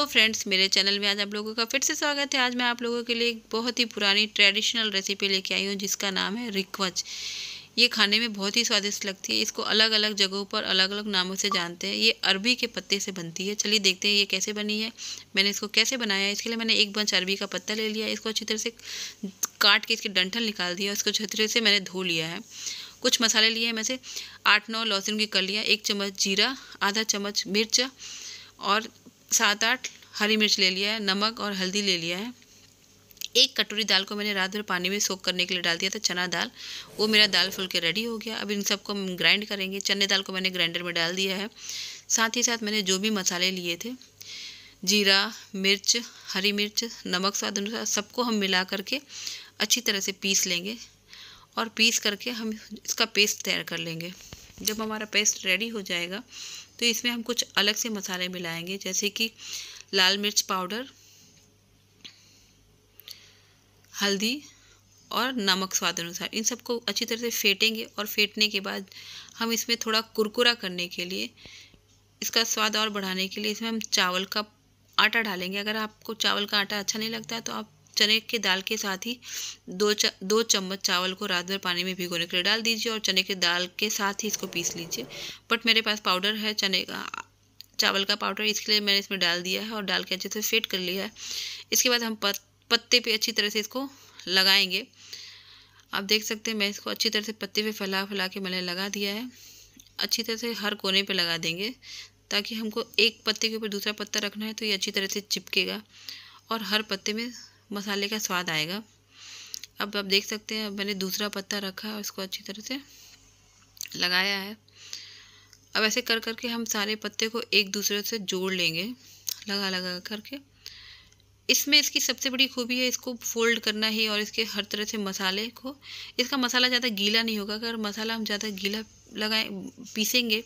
hello friends मेरे channel में आज आप लोगों का फिर से स्वागत है आज मैं आप लोगों के लिए एक बहुत ही पुरानी ट्रेडिशनल रेसिपी लेके आई हूँ जिसका नाम है रिकवच ये खाने में बहुत ही स्वादिष्ट लगती है इसको अलग अलग जगहों पर अलग अलग नामों से जानते हैं ये अरबी के पत्ते से बनती है चलिए देखते हैं ये कैसे बनी है मैंने इसको कैसे बनाया है इसके लिए मैंने एक बंच अरबी का पत्ता ले लिया इसको अच्छी तरह से काट के इसके डंठल निकाल दिया इसको अच्छी तरह से मैंने धो लिया है कुछ मसाले लिए हैं मैं से आठ नौ लहसुन की लिया एक चम्मच जीरा आधा चम्मच मिर्च और सात आठ हरी मिर्च ले लिया है नमक और हल्दी ले लिया है एक कटोरी दाल को मैंने रात भर पानी में सोख करने के लिए डाल दिया था चना दाल वो मेरा दाल फुल के रेडी हो गया अब इन सबको हम ग्राइंड करेंगे चने दाल को मैंने ग्राइंडर में डाल दिया है साथ ही साथ मैंने जो भी मसाले लिए थे जीरा मिर्च हरी मिर्च नमक स्वाद अनुसार सबको हम मिला करके अच्छी तरह से पीस लेंगे और पीस करके हम इसका पेस्ट तैयार कर लेंगे जब हमारा पेस्ट रेडी हो जाएगा तो इसमें हम कुछ अलग से मसाले मिलाएंगे जैसे कि लाल मिर्च पाउडर हल्दी और नमक स्वाद अनुसार इन सबको अच्छी तरह से फेंटेंगे और फेंटने के बाद हम इसमें थोड़ा कुरकुरा करने के लिए इसका स्वाद और बढ़ाने के लिए इसमें हम चावल का आटा डालेंगे अगर आपको चावल का आटा अच्छा नहीं लगता है तो आप चने के दाल के साथ ही दो च, दो चम्मच चावल को रात भर पानी में भिगोने के लिए डाल दीजिए और चने के दाल के साथ ही इसको पीस लीजिए बट मेरे पास पाउडर है चने का चावल का पाउडर इसके लिए मैंने इसमें डाल दिया है और डाल के अच्छे से फेट कर लिया है इसके बाद हम पत, पत्ते पे अच्छी तरह से इसको लगाएंगे आप देख सकते हैं मैं इसको अच्छी तरह से पत्ते पे फैला फैला के मैंने लगा दिया है अच्छी तरह से हर कोने पे लगा देंगे ताकि हमको एक पत्ते के ऊपर दूसरा पत्ता रखना है तो ये अच्छी तरह से चिपकेगा और हर पत्ते में मसाले का स्वाद आएगा अब आप देख सकते हैं मैंने दूसरा पत्ता रखा और इसको अच्छी तरह से लगाया है अब ऐसे कर करके हम सारे पत्ते को एक दूसरे से जोड़ लेंगे लगा लगा करके इसमें इसकी सबसे बड़ी खूबी है इसको फोल्ड करना ही और इसके हर तरह से मसाले को इसका मसाला ज़्यादा गीला नहीं होगा अगर मसाला हम ज़्यादा गीला लगाए पीसेंगे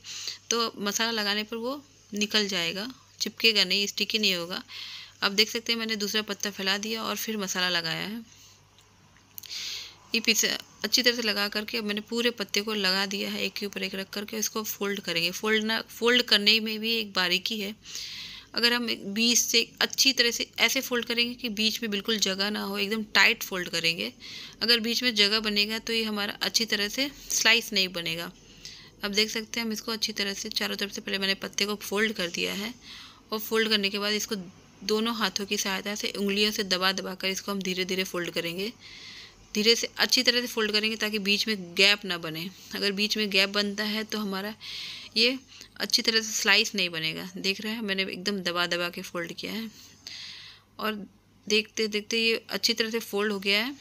तो मसाला लगाने पर वो निकल जाएगा चिपकेगा नहीं स्टिकी नहीं होगा अब देख सकते हैं मैंने दूसरा पत्ता फैला दिया और फिर मसाला लगाया है ये पीछे अच्छी तरह से लगा करके अब मैंने पूरे पत्ते को लगा दिया है एक के ऊपर एक रख करके इसको फोल्ड करेंगे फोल्ड ना फोल्ड करने में भी एक बारीकी है अगर हम बीच से अच्छी तरह से ऐसे फोल्ड करेंगे कि बीच में बिल्कुल जगह ना हो एकदम टाइट फोल्ड करेंगे अगर बीच में जगह बनेगा तो ये हमारा अच्छी तरह से स्लाइस नहीं बनेगा अब देख सकते हैं हम इसको अच्छी तरह से चारों तरफ से पहले मैंने पत्ते को फोल्ड कर दिया है और फोल्ड करने के बाद इसको दोनों हाथों की सहायता से उंगलियों से दबा दबा कर इसको हम धीरे धीरे फोल्ड करेंगे धीरे से अच्छी तरह से फोल्ड करेंगे ताकि बीच में गैप ना बने अगर बीच में गैप बनता है तो हमारा ये अच्छी तरह से स्लाइस नहीं बनेगा देख रहे हैं मैंने एकदम दबा दबा के फोल्ड किया है और देखते देखते ये अच्छी तरह से फोल्ड हो गया है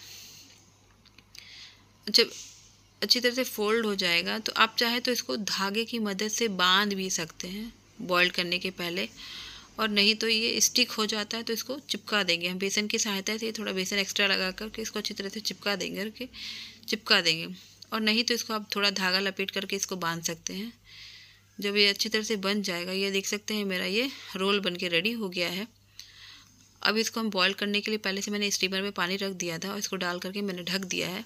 जब अच्छी तरह से फोल्ड हो जाएगा तो आप चाहे तो इसको धागे की मदद से बांध भी सकते हैं बॉयल करने के पहले और नहीं तो ये स्टिक हो जाता है तो इसको चिपका देंगे हम बेसन की सहायता से थोड़ा बेसन एक्स्ट्रा लगा करके इसको अच्छी तरह से चिपका देंगे करके चिपका देंगे और नहीं तो इसको आप थोड़ा धागा लपेट करके इसको बांध सकते हैं जब ये अच्छी तरह से बन जाएगा ये देख सकते हैं मेरा ये रोल बन के रेडी हो गया है अब इसको हम बॉयल करने के लिए पहले से मैंने स्टीमर में पानी रख दिया था और इसको डाल करके मैंने ढक दिया है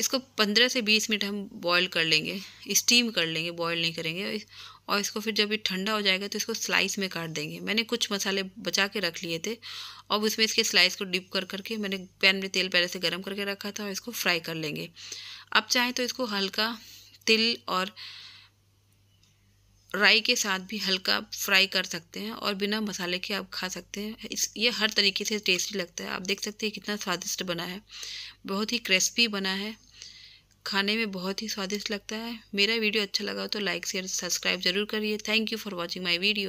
इसको पंद्रह से बीस मिनट हम बॉईल कर लेंगे स्टीम कर लेंगे बॉईल नहीं करेंगे और इसको फिर जब ये ठंडा हो जाएगा तो इसको स्लाइस में काट देंगे मैंने कुछ मसाले बचा के रख लिए थे अब उसमें इसके स्लाइस को डिप कर करके मैंने पैन में तेल पहले से गर्म करके रखा था और इसको फ्राई कर लेंगे आप चाहें तो इसको हल्का तिल और राई के साथ भी हल्का फ्राई कर सकते हैं और बिना मसाले के आप खा सकते हैं इस ये हर तरीके से टेस्टी लगता है आप देख सकते हैं कितना स्वादिष्ट बना है बहुत ही क्रिस्पी बना है खाने में बहुत ही स्वादिष्ट लगता है मेरा वीडियो अच्छा लगा तो लाइक शेयर सब्सक्राइब जरूर करिए thank you for watching my video